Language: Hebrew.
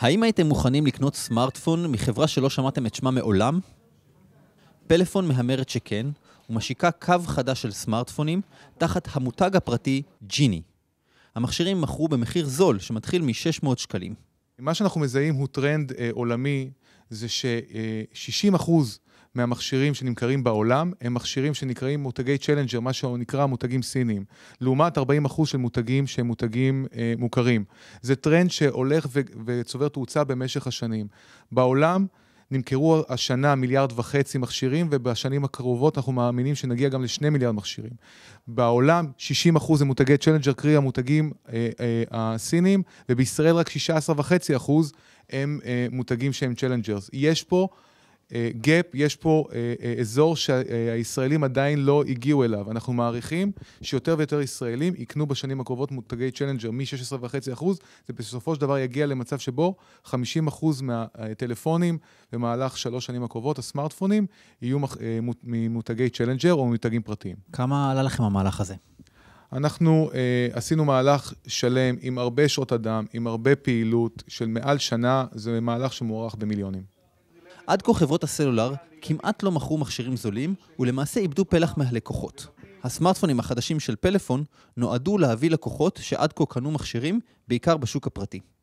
האם הייתם מוכנים לקנות סמארטפון מחברה שלא שמעתם את שמה מעולם? פלאפון מהמרת שכן, ומשיקה קו חדש של סמארטפונים תחת המותג הפרטי ג'יני. המכשירים מכרו במחיר זול שמתחיל מ-600 שקלים. מה שאנחנו מזהים הוא טרנד אה, עולמי זה ש-60% מהמכשירים שנמכרים בעולם הם מכשירים שנקראים מותגי צ'לנג'ר, מה שנקרא מותגים סיניים, לעומת 40% של מותגים שהם מותגים אה, מוכרים. זה טרנד שהולך ו- וצובר תאוצה במשך השנים. בעולם, נמכרו השנה מיליארד וחצי מכשירים, ובשנים הקרובות אנחנו מאמינים שנגיע גם לשני מיליארד מכשירים. בעולם 60% אחוז הם מותגי צ'לנג'ר, קרי המותגים אה, אה, הסינים, ובישראל רק 16.5% הם אה, מותגים שהם צ'לנג'רס. יש פה... גאפ, אה, יש פה אה, אה, אזור שהישראלים עדיין לא הגיעו אליו. אנחנו מעריכים שיותר ויותר ישראלים יקנו בשנים הקרובות מותגי צ'לנג'ר מ-16.5%, ובסופו של דבר יגיע למצב שבו 50% מהטלפונים במהלך שלוש שנים הקרובות, הסמארטפונים, יהיו ממותגי צ'לנג'ר או ממותגים פרטיים. כמה עלה לכם המהלך הזה? אנחנו uh, עשינו מהלך שלם עם הרבה שעות אדם, עם הרבה פעילות של מעל שנה, זה מהלך שמוערך במיליונים. עד כה חברות הסלולר כמעט לא מכרו מכשירים זולים, ולמעשה איבדו פלח מהלקוחות. הסמארטפונים החדשים של פלאפון נועדו להביא לקוחות שעד כה קנו מכשירים, בעיקר בשוק הפרטי.